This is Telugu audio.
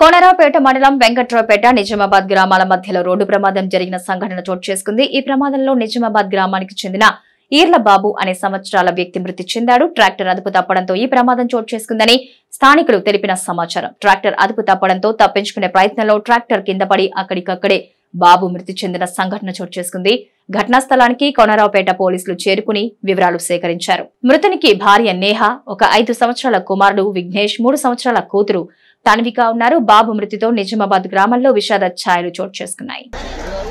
కోనరాపేట మండలం వెంకట్రావుపేట నిజామాబాద్ గ్రామాల మధ్యలో రోడ్డు ప్రమాదం జరిగిన సంఘటన చోటు చేసుకుంది ఈ ప్రమాదంలో నిజామాబాద్ గ్రామానికి చెందిన ఈర్ల బాబు అనే సంవత్సరాల వ్యక్తి మృతి చెందాడు ట్రాక్టర్ అదుపు తప్పడంతో ఈ ప్రమాదం చోటు చేసుకుందని స్థానికులు తెలిపిన సమాచారం ట్రాక్టర్ అదుపు తప్పడంతో తప్పించుకునే ప్రయత్నంలో ట్రాక్టర్ కింద పడి అక్కడికక్కడే బాబు మృతి చెందిన సంఘటన చోటు చేసుకుంది ఘటనా స్థలానికి కొనరావుపేట పోలీసులు చేరుకుని వివరాలు సేకరించారు మృతునికి భార్య నేహ ఒక ఐదు సంవత్సరాల కుమారుడు విఘ్నేష్ మూడు సంవత్సరాల కూతురు తన్విక ఉన్నారు బాబు మృతితో నిజామాబాద్ గ్రామంలో విషాద ఛాయలు చోటు చేసుకున్నాయి